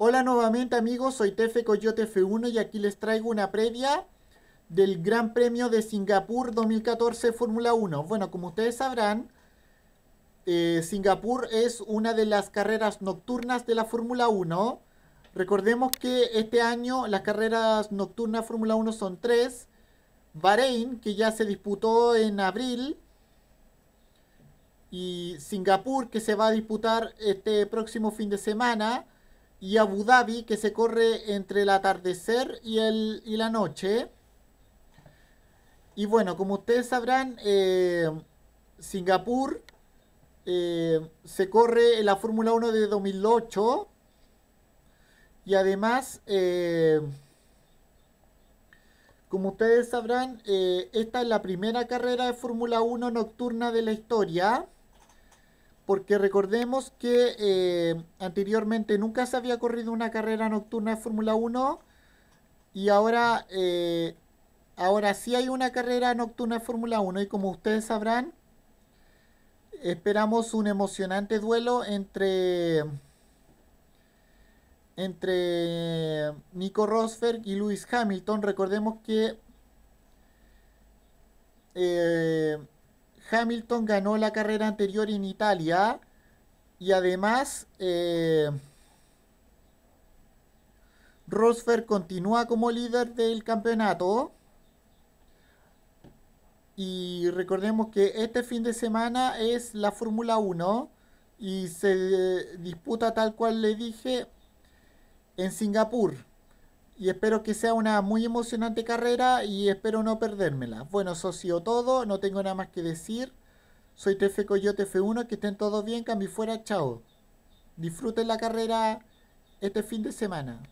Hola nuevamente amigos, soy Tefe Coyote F1 y aquí les traigo una previa del Gran Premio de Singapur 2014 Fórmula 1. Bueno, como ustedes sabrán, eh, Singapur es una de las carreras nocturnas de la Fórmula 1. Recordemos que este año las carreras nocturnas Fórmula 1 son tres. Bahrein, que ya se disputó en abril, y Singapur, que se va a disputar este próximo fin de semana y Abu Dhabi, que se corre entre el atardecer y, el, y la noche. Y bueno, como ustedes sabrán, eh, Singapur eh, se corre en la Fórmula 1 de 2008 y además, eh, como ustedes sabrán, esta es la primera carrera de Fórmula 1 nocturna de la historia porque recordemos que eh, anteriormente nunca se había corrido una carrera nocturna de Fórmula 1 y ahora, eh, ahora sí hay una carrera nocturna de Fórmula 1 y como ustedes sabrán, esperamos un emocionante duelo entre, entre Nico Rosberg y Lewis Hamilton. Recordemos que... Eh, Hamilton ganó la carrera anterior en Italia y además eh, continúa como líder del campeonato. Y recordemos que este fin de semana es la Fórmula 1 y se disputa tal cual le dije en Singapur y espero que sea una muy emocionante carrera y espero no perdérmela. Bueno, eso ha sido todo, no tengo nada más que decir. Soy TF Coyote F1, que estén todos bien, cambio fuera, chao. Disfruten la carrera este fin de semana.